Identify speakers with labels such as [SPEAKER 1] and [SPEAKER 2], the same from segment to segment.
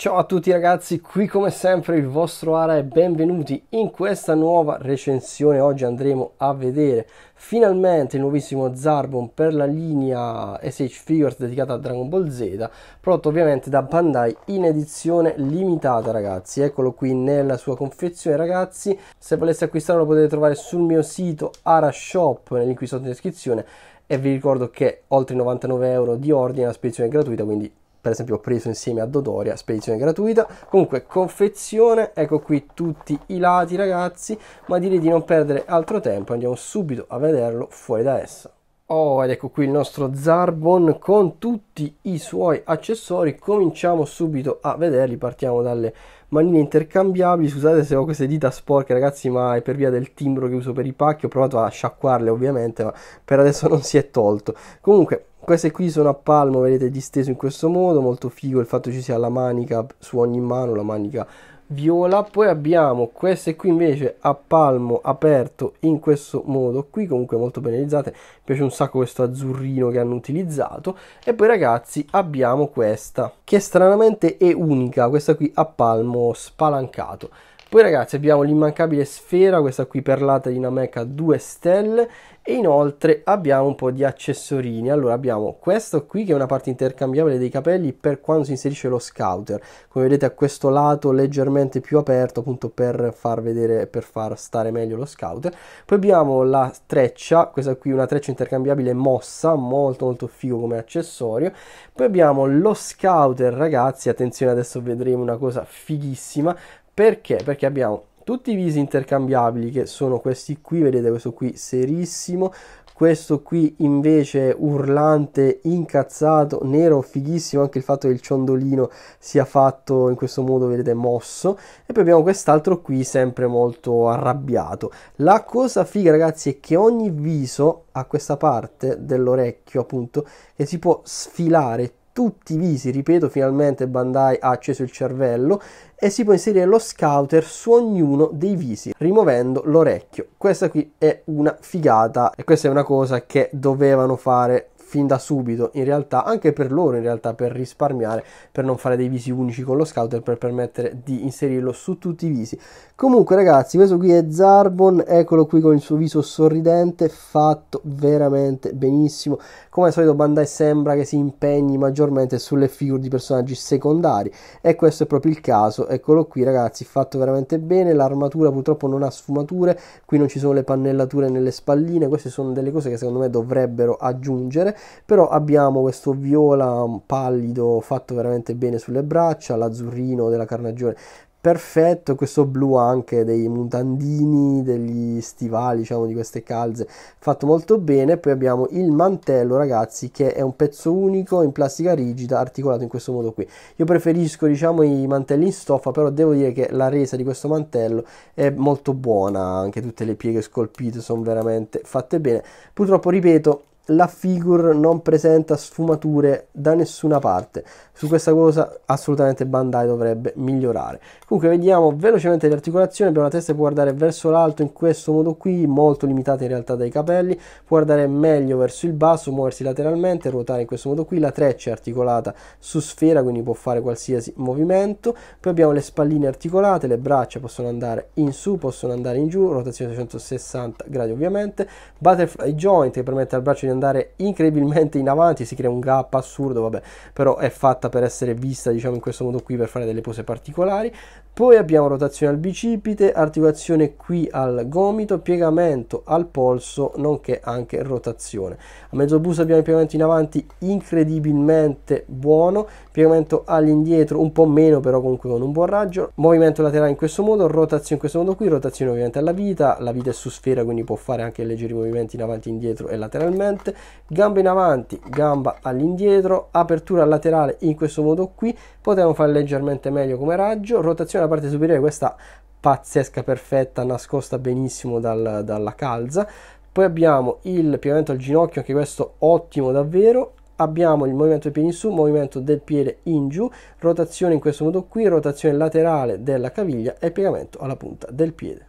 [SPEAKER 1] Ciao a tutti ragazzi, qui come sempre il vostro Ara e benvenuti in questa nuova recensione. Oggi andremo a vedere finalmente il nuovissimo Zarbon per la linea SH Figures dedicata a Dragon Ball Z, prodotto ovviamente da Bandai in edizione limitata ragazzi. Eccolo qui nella sua confezione ragazzi. Se voleste acquistarlo lo potete trovare sul mio sito Ara Shop, nel link qui sotto in descrizione. E vi ricordo che oltre i 99 euro di ordine la spedizione è gratuita, quindi per esempio ho preso insieme a Dodoria, spedizione gratuita. Comunque confezione, ecco qui tutti i lati ragazzi, ma direi di non perdere altro tempo, andiamo subito a vederlo fuori da essa. Oh, ed ecco qui il nostro Zarbon con tutti i suoi accessori. Cominciamo subito a vederli. Partiamo dalle manine intercambiabili. Scusate se ho queste dita sporche, ragazzi, ma è per via del timbro che uso per i pacchi. Ho provato a sciacquarle, ovviamente, ma per adesso non si è tolto. Comunque, queste qui sono a palmo, vedete, disteso in questo modo. Molto figo il fatto che ci sia la manica su ogni mano, la manica viola poi abbiamo queste qui invece a palmo aperto in questo modo qui comunque molto ben realizzate mi piace un sacco questo azzurrino che hanno utilizzato e poi ragazzi abbiamo questa che stranamente è unica questa qui a palmo spalancato poi ragazzi abbiamo l'immancabile sfera, questa qui perlata di Nameca 2 stelle e inoltre abbiamo un po' di accessorini. Allora abbiamo questo qui che è una parte intercambiabile dei capelli per quando si inserisce lo scouter. Come vedete a questo lato leggermente più aperto appunto per far vedere, per far stare meglio lo scouter. Poi abbiamo la treccia, questa qui è una treccia intercambiabile mossa, molto molto figo come accessorio. Poi abbiamo lo scouter ragazzi, attenzione adesso vedremo una cosa fighissima. Perché? Perché abbiamo tutti i visi intercambiabili che sono questi qui, vedete questo qui serissimo, questo qui invece urlante, incazzato, nero, fighissimo anche il fatto che il ciondolino sia fatto in questo modo, vedete, mosso e poi abbiamo quest'altro qui sempre molto arrabbiato. La cosa figa ragazzi è che ogni viso ha questa parte dell'orecchio appunto che si può sfilare tutti i visi, ripeto, finalmente Bandai ha acceso il cervello e si può inserire lo scouter su ognuno dei visi rimuovendo l'orecchio. Questa qui è una figata e questa è una cosa che dovevano fare fin da subito in realtà anche per loro in realtà per risparmiare per non fare dei visi unici con lo scouter per permettere di inserirlo su tutti i visi comunque ragazzi questo qui è Zarbon eccolo qui con il suo viso sorridente fatto veramente benissimo come al solito Bandai sembra che si impegni maggiormente sulle figure di personaggi secondari e questo è proprio il caso eccolo qui ragazzi fatto veramente bene l'armatura purtroppo non ha sfumature qui non ci sono le pannellature nelle spalline queste sono delle cose che secondo me dovrebbero aggiungere però abbiamo questo viola pallido fatto veramente bene sulle braccia, l'azzurrino della carnagione perfetto questo blu anche dei mutandini degli stivali diciamo di queste calze fatto molto bene poi abbiamo il mantello ragazzi che è un pezzo unico in plastica rigida articolato in questo modo qui io preferisco diciamo i mantelli in stoffa però devo dire che la resa di questo mantello è molto buona anche tutte le pieghe scolpite sono veramente fatte bene purtroppo ripeto la figure non presenta sfumature da nessuna parte. Su questa cosa assolutamente Bandai dovrebbe migliorare. Comunque vediamo velocemente le articolazioni, abbiamo la testa che può guardare verso l'alto in questo modo qui, molto limitata in realtà dai capelli, può guardare meglio verso il basso, muoversi lateralmente, ruotare in questo modo qui, la treccia è articolata su sfera, quindi può fare qualsiasi movimento. Poi abbiamo le spalline articolate, le braccia possono andare in su, possono andare in giù, rotazione 360 gradi ovviamente, butterfly joint che permette al braccio di andare andare incredibilmente in avanti, si crea un gap assurdo, vabbè, però è fatta per essere vista diciamo in questo modo qui per fare delle pose particolari. Poi abbiamo rotazione al bicipite, articolazione qui al gomito, piegamento al polso, nonché anche rotazione. A mezzo busto abbiamo il piegamento in avanti incredibilmente buono, piegamento all'indietro un po' meno però comunque con un buon raggio, movimento laterale in questo modo, rotazione in questo modo qui, rotazione ovviamente alla vita, la vita è su sfera quindi può fare anche leggeri movimenti in avanti, indietro e lateralmente split, gamba in avanti, gamba all'indietro, apertura laterale in questo modo qui, potevamo fare leggermente meglio come raggio, rotazione alla parte superiore, questa pazzesca, perfetta, nascosta benissimo dal, dalla calza, poi abbiamo il piegamento al ginocchio, anche questo ottimo davvero, abbiamo il movimento dei piedi in su, movimento del piede in giù, rotazione in questo modo qui, rotazione laterale della caviglia e piegamento alla punta del piede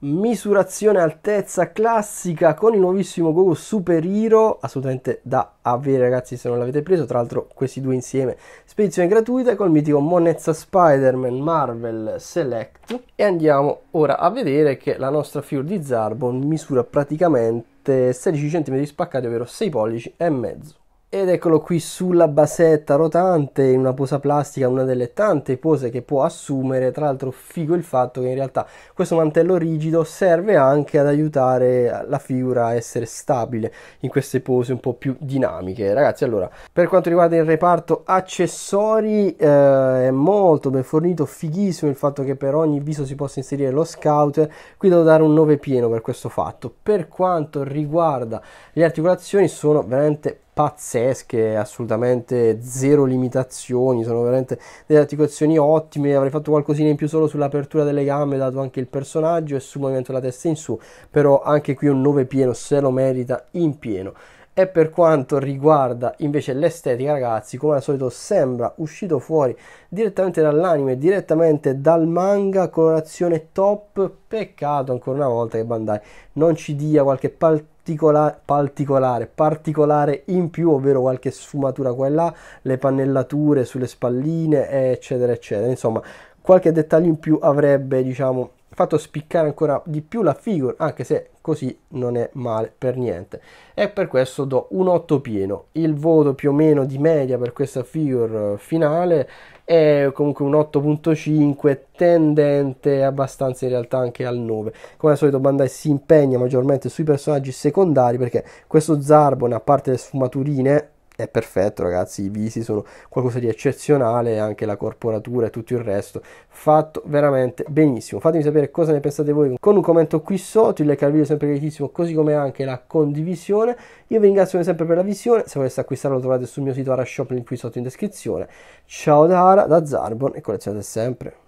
[SPEAKER 1] misurazione altezza classica con il nuovissimo Gogo Super Hero, assolutamente da avere ragazzi se non l'avete preso, tra l'altro questi due insieme, spedizione gratuita col mitico Monezza Spider-Man Marvel Select e andiamo ora a vedere che la nostra Fior di Zarbon misura praticamente 16 cm spaccati, ovvero 6 pollici e mezzo. Ed eccolo qui sulla basetta rotante, in una posa plastica, una delle tante pose che può assumere. Tra l'altro, figo il fatto che in realtà questo mantello rigido serve anche ad aiutare la figura a essere stabile in queste pose un po' più dinamiche. Ragazzi, allora, per quanto riguarda il reparto accessori, eh, è molto ben fornito, fighissimo il fatto che per ogni viso si possa inserire lo scout. Qui devo dare un 9 pieno per questo fatto. Per quanto riguarda le articolazioni, sono veramente pazzesche, assolutamente zero limitazioni, sono veramente delle articolazioni ottime, avrei fatto qualcosina in più solo sull'apertura delle gambe, dato anche il personaggio e sul movimento della testa in su, però anche qui un 9 pieno se lo merita in pieno. E per quanto riguarda invece l'estetica, ragazzi, come al solito sembra uscito fuori direttamente dall'anime, direttamente dal manga, colorazione top. Peccato ancora una volta che Bandai non ci dia qualche palpito particola- particolare, particolare in più, ovvero qualche sfumatura qua e là, le pannellature sulle spalline, eccetera, eccetera. Insomma, qualche dettaglio in più avrebbe, diciamo, fatto spiccare ancora di più la figure, anche se così non è male per niente. E per questo do un 8 pieno. Il voto più o meno di media per questa figure finale è comunque un 8.5 tendente abbastanza in realtà anche al 9. Come al solito Bandai si impegna maggiormente sui personaggi secondari perché questo Zarbon, a parte le sfumaturine è perfetto ragazzi, i visi sono qualcosa di eccezionale, anche la corporatura e tutto il resto, fatto veramente benissimo. Fatemi sapere cosa ne pensate voi con un commento qui sotto, il like al video è sempre gratissimo, così come anche la condivisione. Io vi ringrazio sempre per la visione, se voleste acquistarlo lo trovate sul mio sito Ara link qui sotto in descrizione. Ciao da Ara, da Zarbon e collezionate sempre.